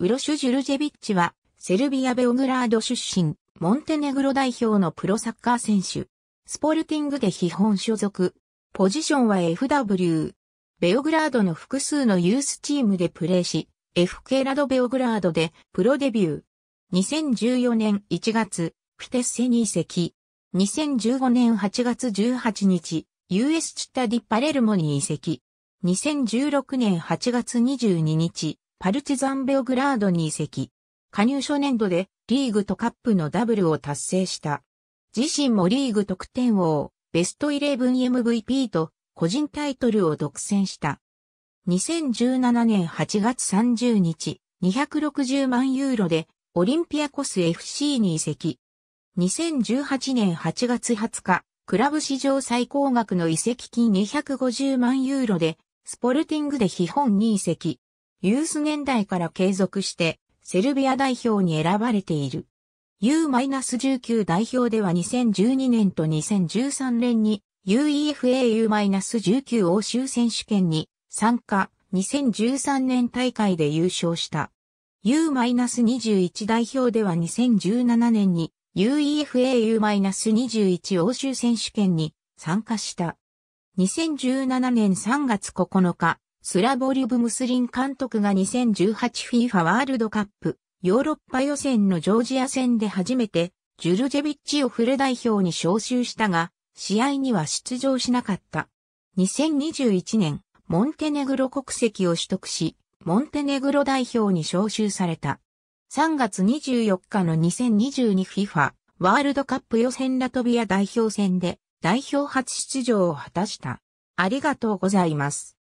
ウロシュ・ジュルジェビッチは、セルビア・ベオグラード出身、モンテネグロ代表のプロサッカー選手。スポルティングで基本所属。ポジションは FW。ベオグラードの複数のユースチームでプレーし、FK ラドベオグラードでプロデビュー。2014年1月、フィテッセに移籍。2015年8月18日、US チッタディ・パレルモに移籍。2016年8月22日、パルチザンベオグラードに移籍。加入初年度でリーグとカップのダブルを達成した。自身もリーグ得点王、ベストイレブン m v p と個人タイトルを独占した。2017年8月30日、260万ユーロでオリンピアコス FC に移籍。2018年8月20日、クラブ史上最高額の移籍金250万ユーロで、スポルティングで基本に移籍。ユース年代から継続してセルビア代表に選ばれている。U-19 代表では2012年と2013年に UEFAU-19 欧州選手権に参加2013年大会で優勝した。U-21 代表では2017年に UEFAU-21 欧州選手権に参加した。2017年3月9日、スラボリュブ・ムスリン監督が 2018FIFA ワールドカップヨーロッパ予選のジョージア戦で初めてジュルジェビッチをフル代表に招集したが、試合には出場しなかった。2021年、モンテネグロ国籍を取得し、モンテネグロ代表に招集された。3月24日の 2022FIFA ワールドカップ予選ラトビア代表戦で代表初出場を果たした。ありがとうございます。